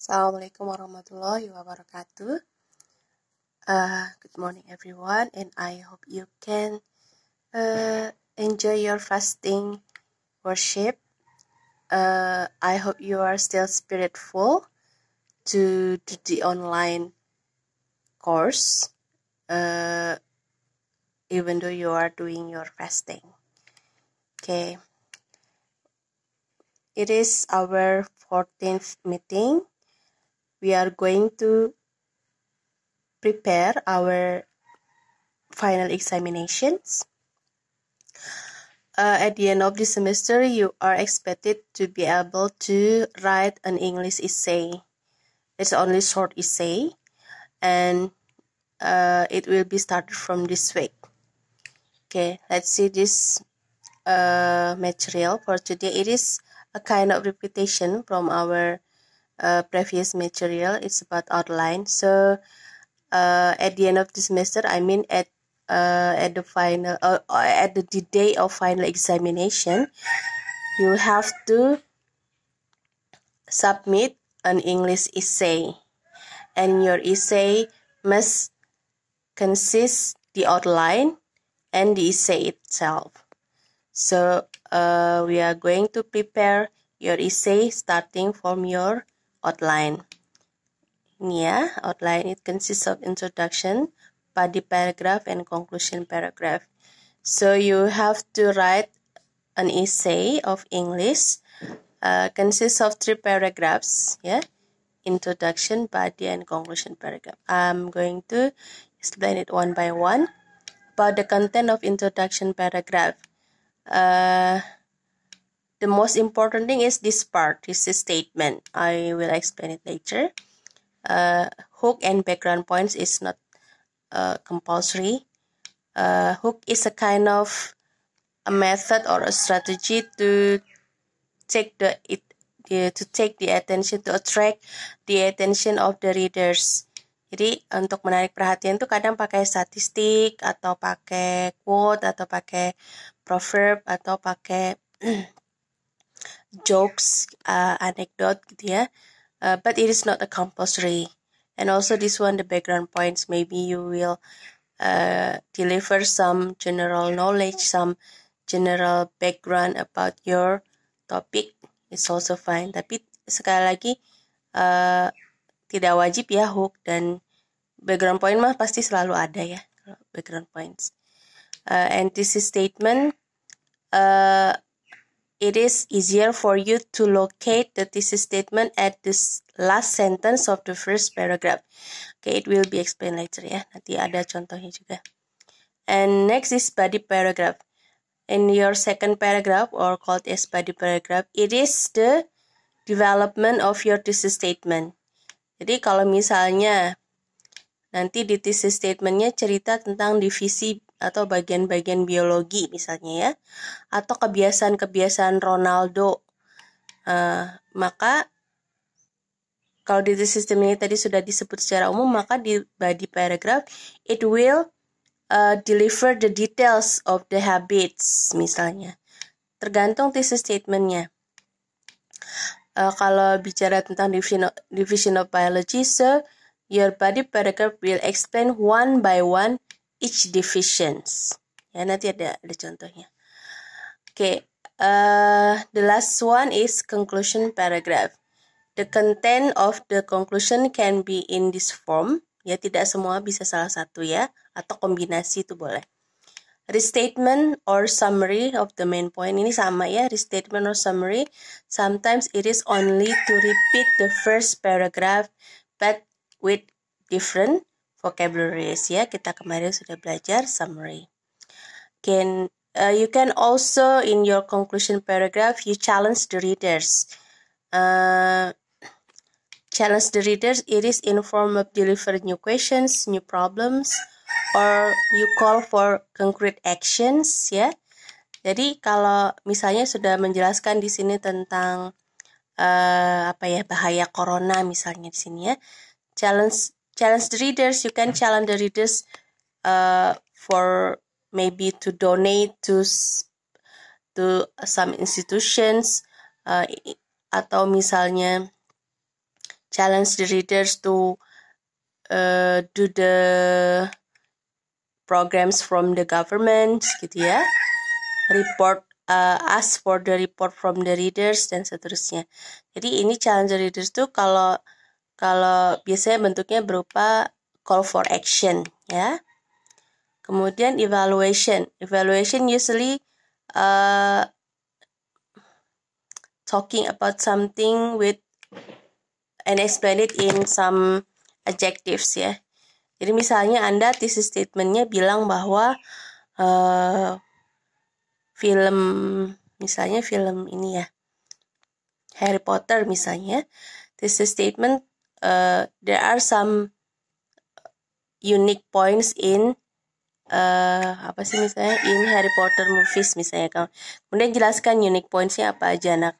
Assalamualaikum warahmatullahi wabarakatuh. Uh, good morning everyone, and I hope you can uh, enjoy your fasting worship. Uh, I hope you are still spiritful to, to the online course, uh, even though you are doing your fasting. Okay. It is our 14th meeting we are going to prepare our final examinations. Uh, at the end of the semester, you are expected to be able to write an English essay. It's only short essay, and uh, it will be started from this week. Okay, let's see this uh, material for today. It is a kind of repetition from our uh, previous material. It's about outline. So uh, at the end of the semester, I mean at uh, at the final uh, at the, the day of final examination, you have to submit an English essay, and your essay must consist the outline and the essay itself. So uh, we are going to prepare your essay starting from your outline. Yeah, outline it consists of introduction, body paragraph, and conclusion paragraph. So you have to write an essay of English. Uh, consists of three paragraphs. Yeah, introduction, body, and conclusion paragraph. I'm going to explain it one by one. About the content of introduction paragraph. Uh, the most important thing is this part this is statement i will explain it later uh, hook and background points is not uh, compulsory uh, hook is a kind of a method or a strategy to take the it the, to take the attention to attract the attention of the readers jadi untuk menarik perhatian itu kadang pakai statistik atau pakai quote atau pakai proverb atau pakai jokes, uh, anecdote gitu ya. Uh, but it is not a compulsory. And also this one, the background points, maybe you will uh, deliver some general knowledge, some general background about your topic. It's also fine. Tapi sekali lagi uh, tidak wajib ya hook dan background point mah pasti selalu ada ya background points. Uh, and this is statement. Uh, It is easier for you to locate the thesis statement at this last sentence of the first paragraph. Okay, it will be explained later ya. Nanti ada contohnya juga. And next is body paragraph. In your second paragraph or called as body paragraph, it is the development of your thesis statement. Jadi kalau misalnya nanti di thesis statementnya cerita tentang divisi atau bagian-bagian biologi misalnya ya atau kebiasaan-kebiasaan Ronaldo uh, maka kalau di sistem ini tadi sudah disebut secara umum maka di body paragraph it will uh, deliver the details of the habits misalnya tergantung thesis statementnya uh, kalau bicara tentang division of, division of biology so your body paragraph will explain one by one each deficiency. ya nanti ada ada contohnya oke okay, uh, eh, the last one is conclusion paragraph the content of the conclusion can be in this form ya tidak semua bisa salah satu ya atau kombinasi itu boleh restatement or summary of the main point ini sama ya restatement or summary sometimes it is only to repeat the first paragraph but with different vocabularies ya. Kita kemarin sudah belajar summary. Can uh, you can also in your conclusion paragraph you challenge the readers. Uh, challenge the readers. It is in form of deliver new questions, new problems, or you call for concrete actions ya. Jadi kalau misalnya sudah menjelaskan di sini tentang uh, apa ya bahaya corona misalnya di sini ya, challenge challenge the readers you can challenge the readers uh, for maybe to donate to to some institutions uh, atau misalnya challenge the readers to uh, do the programs from the government gitu ya report uh, ask for the report from the readers dan seterusnya jadi ini challenge the readers tuh kalau kalau biasanya bentuknya berupa call for action ya. Kemudian evaluation. Evaluation usually uh, talking about something with and explain it in some adjectives ya. Jadi misalnya Anda thesis statementnya bilang bahwa uh, film misalnya film ini ya Harry Potter misalnya thesis statement uh, there are some unique points in uh, apa sih misalnya in Harry Potter movies misalnya kamu kemudian jelaskan unique pointsnya apa aja anak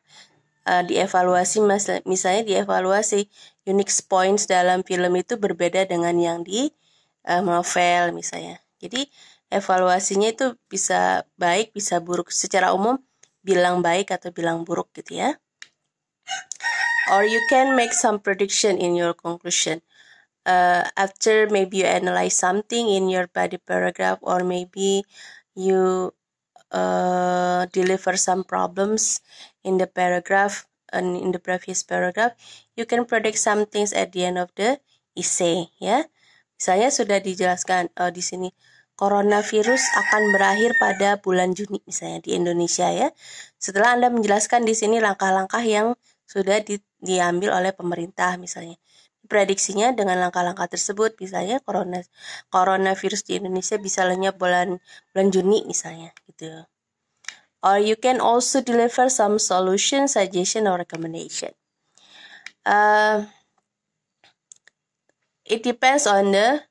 uh, dievaluasi mas misalnya dievaluasi unique points dalam film itu berbeda dengan yang di uh, novel misalnya jadi evaluasinya itu bisa baik bisa buruk secara umum bilang baik atau bilang buruk gitu ya or you can make some prediction in your conclusion uh, after maybe you analyze something in your body paragraph or maybe you uh, deliver some problems in the paragraph and in the previous paragraph you can predict some things at the end of the essay ya misalnya sudah dijelaskan uh, di sini coronavirus akan berakhir pada bulan Juni misalnya di Indonesia ya setelah anda menjelaskan di sini langkah-langkah yang sudah di, diambil oleh pemerintah misalnya. Prediksinya dengan langkah-langkah tersebut misalnya corona coronavirus di Indonesia bisa lenyap bulan bulan Juni misalnya gitu. Or you can also deliver some solution, suggestion or recommendation. Uh, it depends on the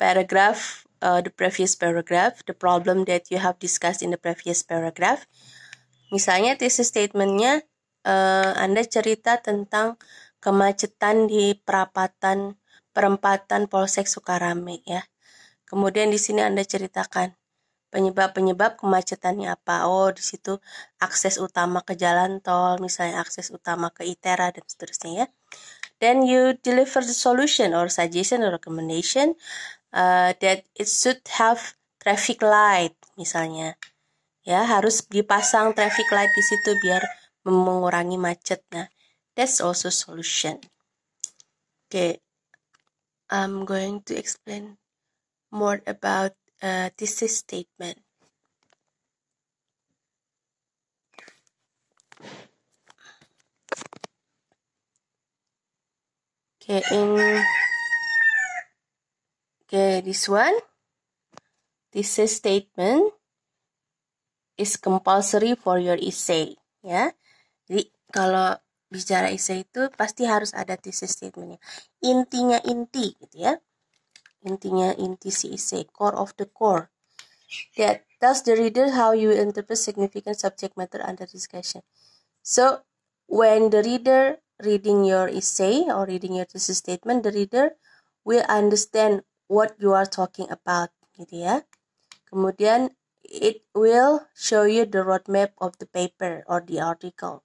paragraph uh, the previous paragraph, the problem that you have discussed in the previous paragraph. Misalnya thesis statementnya uh, Anda cerita tentang kemacetan di perapatan perempatan Polsek Sukarame ya. Kemudian di sini Anda ceritakan penyebab-penyebab kemacetannya apa. Oh, di situ akses utama ke jalan tol, misalnya akses utama ke ITERA dan seterusnya ya. Then you deliver the solution or suggestion or recommendation uh, that it should have traffic light misalnya. Ya, harus dipasang traffic light di situ biar mengurangi macet, nah, That's also solution. Okay, I'm going to explain more about uh, this statement. Okay, in okay this one, this statement is compulsory for your essay. Yeah, kalau bicara essay itu pasti harus ada thesis statementnya intinya inti gitu ya intinya inti si essay core of the core that tells the reader how you interpret significant subject matter under discussion so when the reader reading your essay or reading your thesis statement the reader will understand what you are talking about gitu ya kemudian it will show you the roadmap of the paper or the article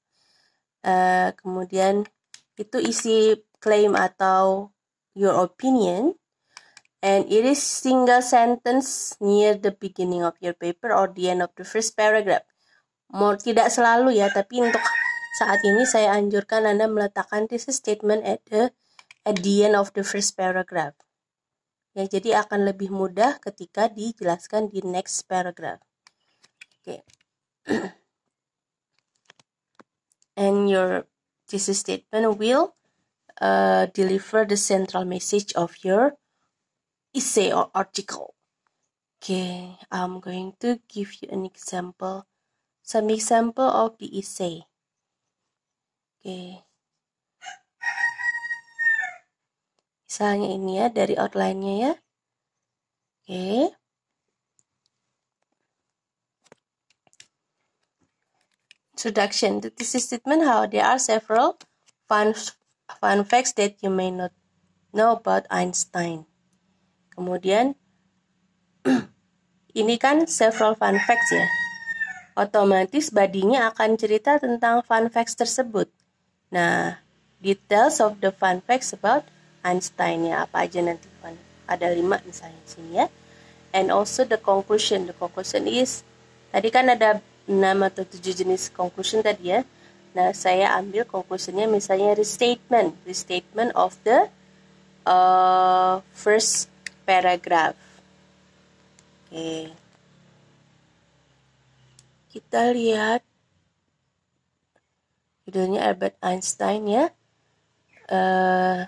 uh, kemudian itu isi claim atau your opinion and it is single sentence near the beginning of your paper or the end of the first paragraph. More tidak selalu ya, tapi untuk saat ini saya anjurkan Anda meletakkan thesis statement at the at the end of the first paragraph. Ya, jadi akan lebih mudah ketika dijelaskan di next paragraph. Oke. Okay. and your thesis statement will uh, deliver the central message of your essay or article. Okay, I'm going to give you an example, some example of the essay. Okay. Misalnya ini ya, dari outline-nya ya. Oke. Okay. introduction to thesis statement how there are several fun, fun facts that you may not know about Einstein. Kemudian, ini kan several fun facts ya. Otomatis badinya akan cerita tentang fun facts tersebut. Nah, details of the fun facts about Einstein ya apa aja nanti fun. Ada lima misalnya sini ya. And also the conclusion. The conclusion is tadi kan ada 6 atau 7 jenis conclusion tadi ya. Nah, saya ambil conclusionnya misalnya restatement, restatement of the uh, first paragraph. Oke. Okay. Kita lihat judulnya Albert Einstein ya. Uh,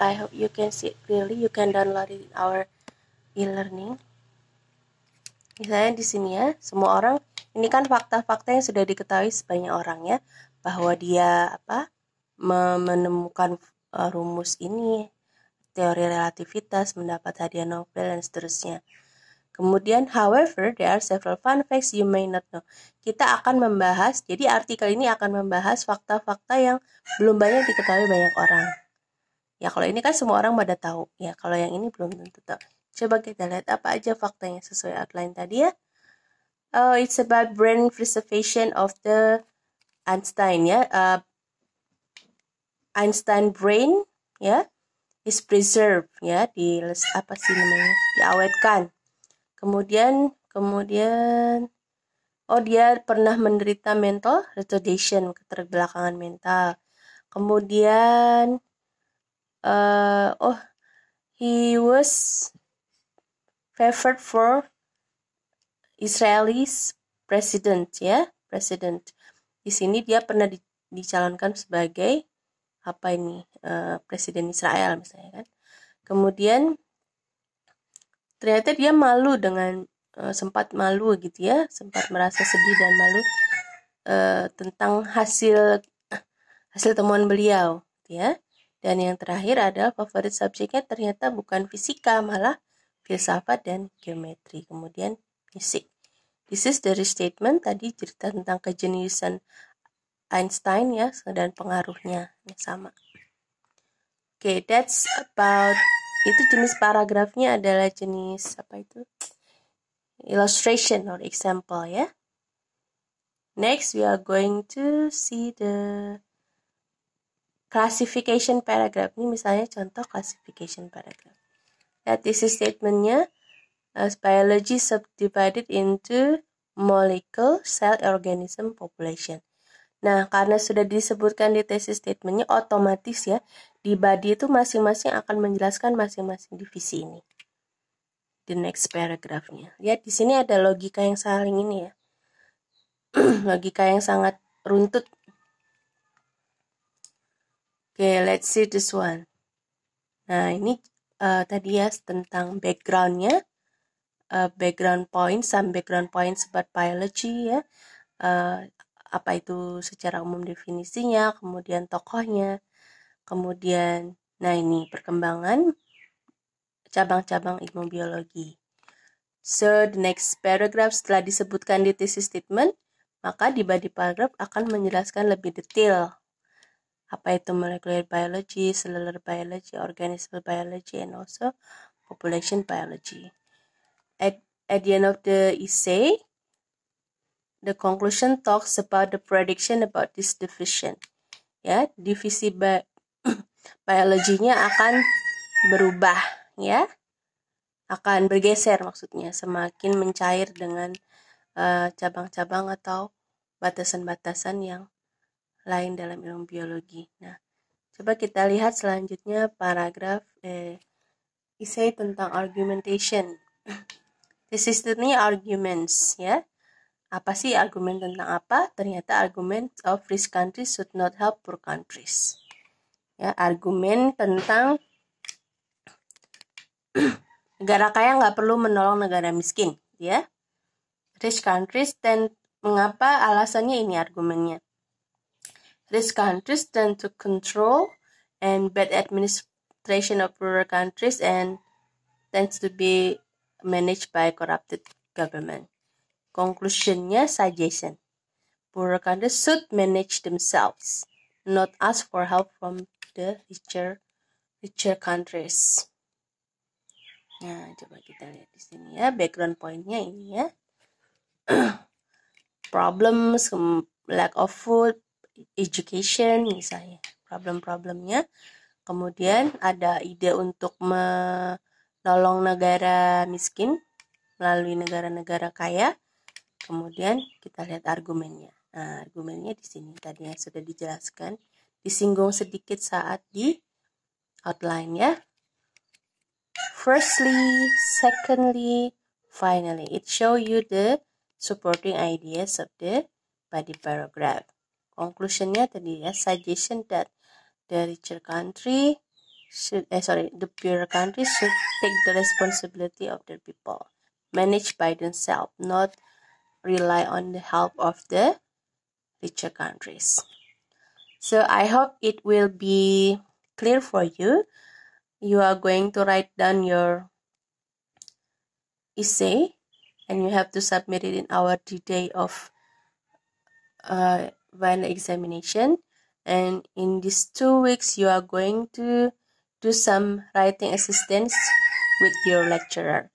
I hope you can see it clearly. You can download it in our e-learning. Misalnya di sini ya, semua orang ini kan fakta-fakta yang sudah diketahui sebanyak orang ya bahwa dia apa menemukan e, rumus ini, teori relativitas, mendapat hadiah Nobel dan seterusnya. Kemudian, however, there are several fun facts you may not know. Kita akan membahas, jadi artikel ini akan membahas fakta-fakta yang belum banyak diketahui banyak orang. Ya, kalau ini kan semua orang pada tahu. Ya, kalau yang ini belum tentu tahu. Coba kita lihat apa aja faktanya sesuai outline tadi ya. Oh, it's about brain preservation of the Einstein ya. Uh, Einstein brain ya is preserved ya di apa sih namanya diawetkan. Kemudian kemudian oh dia pernah menderita mental retardation keterbelakangan mental. Kemudian uh, oh he was favored for Israelis president ya, president. Di sini dia pernah di, dicalonkan sebagai apa ini uh, presiden Israel misalnya kan. Kemudian ternyata dia malu dengan uh, sempat malu gitu ya, sempat merasa sedih dan malu uh, tentang hasil hasil temuan beliau gitu ya. Dan yang terakhir adalah favorit subjeknya ternyata bukan fisika malah filsafat, dan geometri. Kemudian fisik. This is the restatement tadi cerita tentang kejeniusan Einstein ya dan pengaruhnya ya, sama. Oke, okay, that's about itu jenis paragrafnya adalah jenis apa itu? Illustration or example ya. Next we are going to see the classification paragraph. Ini misalnya contoh classification paragraph ya thesis statementnya as biology subdivided into molecule, cell, organism, population. Nah, karena sudah disebutkan di tesis statementnya, otomatis ya, di body itu masing-masing akan menjelaskan masing-masing divisi ini. The next paragraphnya. Lihat, di sini ada logika yang saling ini ya. logika yang sangat runtut. Oke, okay, let's see this one. Nah, ini uh, tadi ya tentang backgroundnya uh, background points some background points about biology ya uh, apa itu secara umum definisinya kemudian tokohnya kemudian nah ini perkembangan cabang-cabang ilmu biologi so the next paragraph setelah disebutkan di thesis statement maka di body paragraph akan menjelaskan lebih detail apa itu molecular biology, cellular biology, organismal biology, and also population biology. At, at the end of the essay, the conclusion talks about the prediction about this division. Ya, divisi bi biologinya akan berubah, ya, akan bergeser maksudnya semakin mencair dengan eh, cabang-cabang uh, cabang -cabang atau batasan-batasan yang lain dalam ilmu biologi. Nah, coba kita lihat selanjutnya paragraf eh, isai tentang argumentation. This the new arguments ya. Apa sih argumen tentang apa? Ternyata argument of rich countries should not help poor countries. Ya, argumen tentang negara kaya nggak perlu menolong negara miskin, ya. Rich countries dan mengapa alasannya ini argumennya? Rich countries tend to control and bad administration of poorer countries and tends to be managed by corrupted government. Conclusionnya suggestion. Poorer countries should manage themselves, not ask for help from the richer richer countries. Nah, coba kita lihat di sini ya background pointnya ini ya. Problems, lack of food, education misalnya problem-problemnya kemudian ada ide untuk menolong negara miskin melalui negara-negara kaya kemudian kita lihat argumennya nah, argumennya di sini tadi yang sudah dijelaskan disinggung sedikit saat di outline ya firstly secondly finally it show you the supporting ideas of the body paragraph Conclusionnya tadi ya, suggestion that the richer country should, eh, sorry, the poorer country should take the responsibility of their people, manage by themselves, not rely on the help of the richer countries. So I hope it will be clear for you. You are going to write down your essay and you have to submit it in our due day of uh, final examination and in these two weeks you are going to do some writing assistance with your lecturer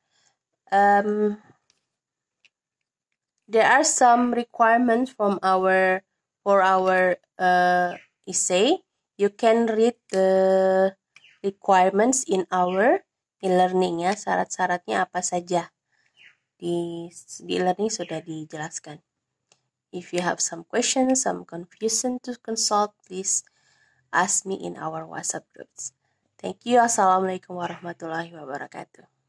um, there are some requirements from our for our uh, essay you can read the requirements in our e-learning ya syarat-syaratnya apa saja di di e-learning sudah dijelaskan If you have some questions, some confusion to consult, please ask me in our WhatsApp groups. Thank you. Assalamualaikum warahmatullahi wabarakatuh.